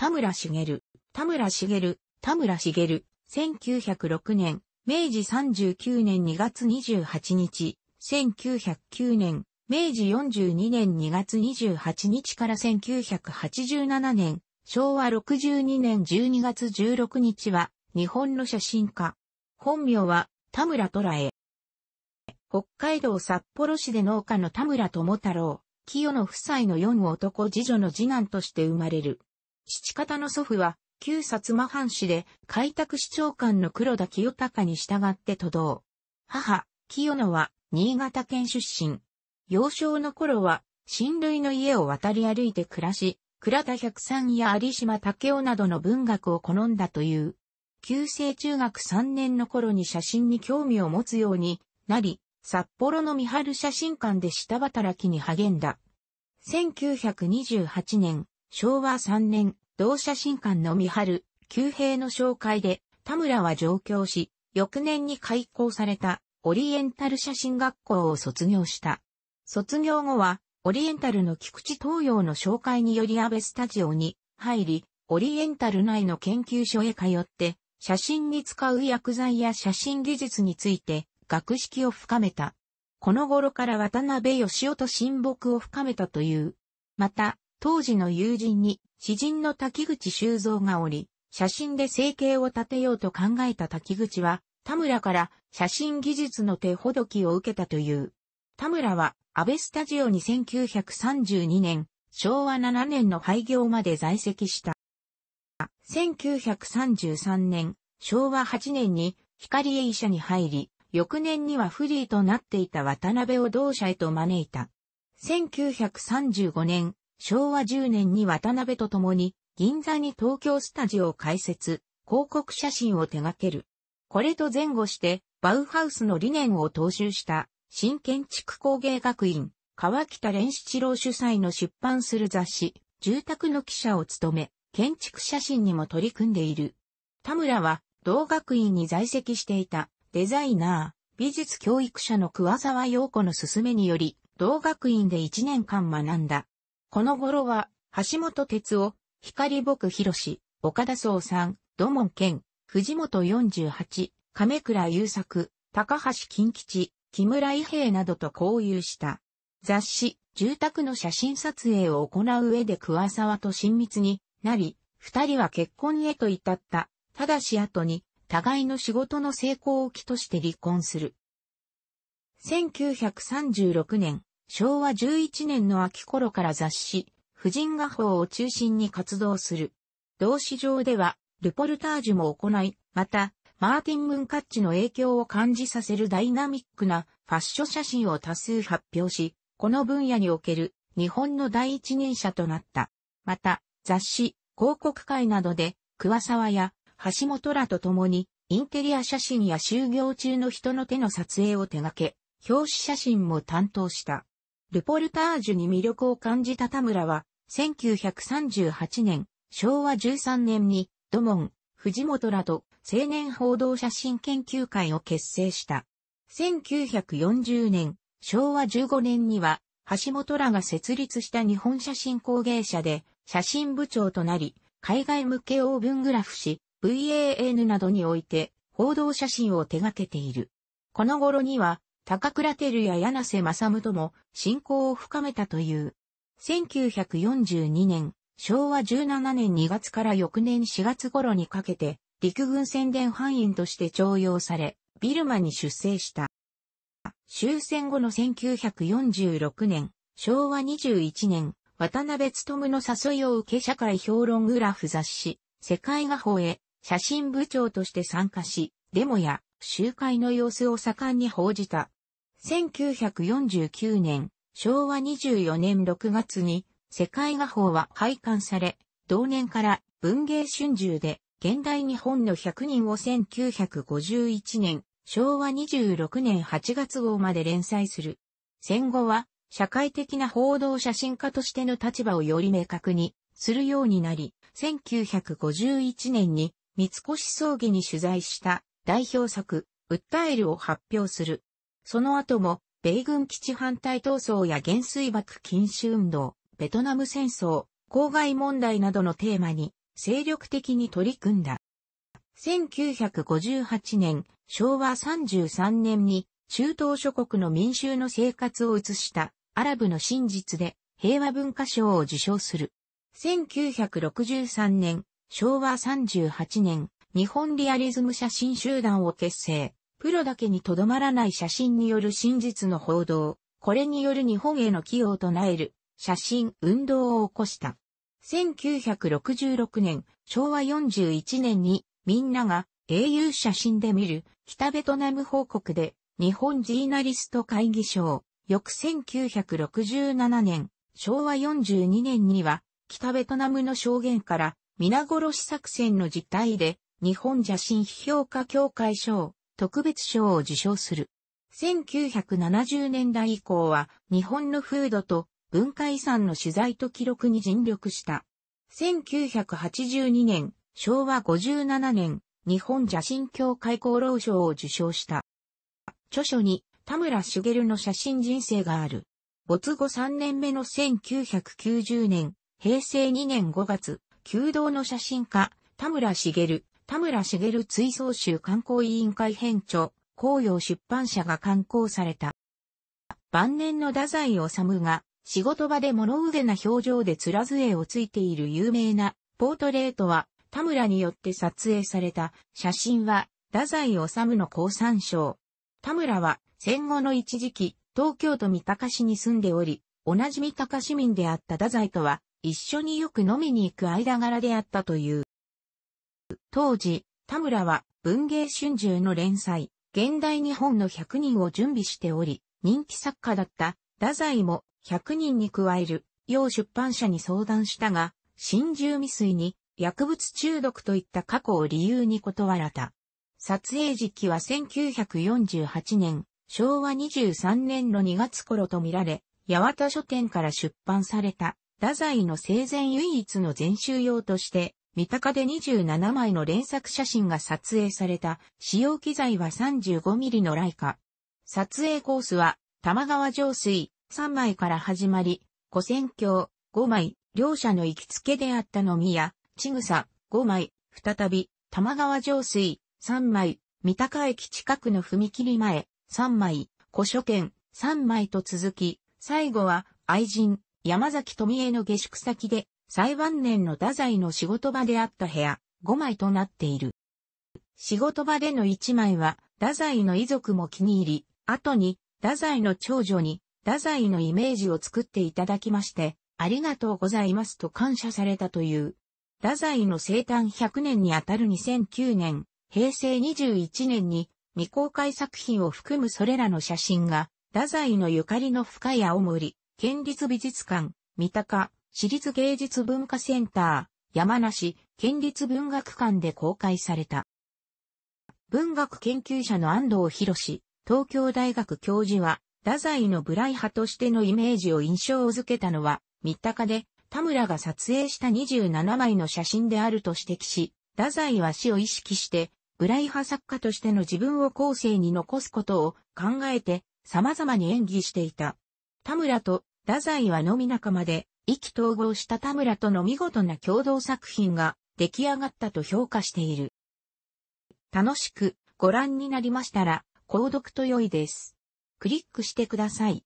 田村茂、田村茂、田村茂、1906年、明治39年2月28日、1909年、明治42年2月28日から1987年、昭和62年12月16日は、日本の写真家。本名は、田村虎栄。北海道札幌市で農家の田村智太郎、清野夫妻の四男次女の次男として生まれる。父方の祖父は、旧薩摩藩士で、開拓市長官の黒田清隆に従って都道。母、清野は、新潟県出身。幼少の頃は、親類の家を渡り歩いて暮らし、倉田百三や有島武雄などの文学を好んだという。旧制中学3年の頃に写真に興味を持つようになり、札幌の三春写真館で下働きに励んだ。1928年、昭和3年、同社新館の三春、旧兵の紹介で、田村は上京し、翌年に開校された、オリエンタル写真学校を卒業した。卒業後は、オリエンタルの菊池東洋の紹介により安倍スタジオに入り、オリエンタル内の研究所へ通って、写真に使う薬剤や写真技術について学識を深めた。この頃から渡辺義夫と親睦を深めたという。また、当時の友人に、詩人の滝口修造がおり、写真で生計を立てようと考えた滝口は、田村から写真技術の手ほどきを受けたという。田村は、安倍スタジオに1932年、昭和7年の廃業まで在籍した。1933年、昭和8年に光栄医者に入り、翌年にはフリーとなっていた渡辺を同社へと招いた。1935年、昭和10年に渡辺と共に、銀座に東京スタジオを開設、広告写真を手掛ける。これと前後して、バウハウスの理念を踏襲した、新建築工芸学院、川北蓮七郎主催の出版する雑誌、住宅の記者を務め、建築写真にも取り組んでいる。田村は、同学院に在籍していた、デザイナー、美術教育者の桑沢陽子の勧めにより、同学院で1年間学んだ、この頃は、橋本哲夫、光木博岡田総さん、土門健、藤本四十八、亀倉優作、高橋金吉、木村伊兵などと交友した。雑誌、住宅の写真撮影を行う上で桑沢と親密になり、二人は結婚へと至った。ただし後に、互いの仕事の成功を期として離婚する。1936年、昭和11年の秋頃から雑誌、婦人画報を中心に活動する。同市場では、ルポルタージュも行い、また、マーティン・ムンカッチの影響を感じさせるダイナミックなファッション写真を多数発表し、この分野における日本の第一人者となった。また、雑誌、広告会などで、桑沢や橋本らと共に、インテリア写真や就業中の人の手の撮影を手掛け、表紙写真も担当した。ルポルタージュに魅力を感じた田村は、1938年、昭和13年に、土門、藤本らと青年報道写真研究会を結成した。1940年、昭和15年には、橋本らが設立した日本写真工芸社で、写真部長となり、海外向けオーブングラフ誌、VAN などにおいて、報道写真を手掛けている。この頃には、高倉照や柳瀬正武とも親交を深めたという。1942年、昭和17年2月から翌年4月頃にかけて、陸軍宣伝班員として徴用され、ビルマに出征した。終戦後の1946年、昭和21年、渡辺務の誘いを受け社会評論グラフ雑誌、世界画報へ写真部長として参加し、デモや集会の様子を盛んに報じた。1949年、昭和24年6月に世界画法は廃刊され、同年から文芸春秋で現代日本の100人を1951年、昭和26年8月号まで連載する。戦後は社会的な報道写真家としての立場をより明確にするようになり、1951年に三越葬儀に取材した代表作、訴えるを発表する。その後も、米軍基地反対闘争や減水爆禁止運動、ベトナム戦争、公害問題などのテーマに精力的に取り組んだ。1958年、昭和33年に中東諸国の民衆の生活を移したアラブの真実で平和文化賞を受賞する。1963年、昭和38年、日本リアリズム写真集団を結成。プロだけにとどまらない写真による真実の報道、これによる日本への寄与を唱える写真運動を起こした。1966年、昭和41年にみんなが英雄写真で見る北ベトナム報告で日本ジーナリスト会議賞、翌1967年、昭和42年には北ベトナムの証言から皆殺し作戦の実態で日本写真批評家協会賞、特別賞を受賞する。1970年代以降は日本の風土と文化遺産の取材と記録に尽力した。1982年、昭和57年、日本写真協会功労賞を受賞した。著書に田村茂の写真人生がある。没後3年目の1990年、平成2年5月、弓道の写真家、田村茂、田村茂追想集観光委員会編著、紅葉出版社が刊行された。晩年の太宰治が、仕事場で物憂げな表情で面杖をついている有名なポートレートは田村によって撮影された写真は太宰治の高参照。田村は戦後の一時期東京都三鷹市に住んでおり、同じ三鷹市民であった太宰とは一緒によく飲みに行く間柄であったという。当時、田村は文芸春秋の連載、現代日本の100人を準備しており、人気作家だった太宰も100人に加える、要出版社に相談したが、心中未遂に薬物中毒といった過去を理由に断られた。撮影時期は1948年、昭和23年の2月頃とみられ、八幡書店から出版された、太宰の生前唯一の全集用として、三鷹で27枚の連作写真が撮影された、使用機材は 35mm のライカ。撮影コースは、玉川上水3枚から始まり、古戦橋5枚、両者の行きつけであったのみや、ちぐさ5枚、再び、玉川上水3枚、三鷹駅近くの踏切前3枚、古書店3枚と続き、最後は愛人、山崎富江の下宿先で最晩年の太宰の仕事場であった部屋5枚となっている。仕事場での1枚は太宰の遺族も気に入り、後に太宰の長女に太宰のイメージを作っていただきまして、ありがとうございますと感謝されたという。太宰の生誕100年にあたる2009年、平成21年に未公開作品を含むそれらの写真が、太宰のゆかりの深い青森、県立美術館、三鷹、私立芸術文化センター、山梨県立文学館で公開された。文学研究者の安藤博士、東京大学教授は、太宰のブライ派としてのイメージを印象づけたのは、三鷹で田村が撮影した27枚の写真であると指摘し、太宰は死を意識して、ブライ派作家としての自分を後世に残すことを考えて様々に演技していた。田村と太宰は飲み仲間で、意気統合した田村との見事な共同作品が出来上がったと評価している。楽しくご覧になりましたら、購読と良いです。クリックしてください。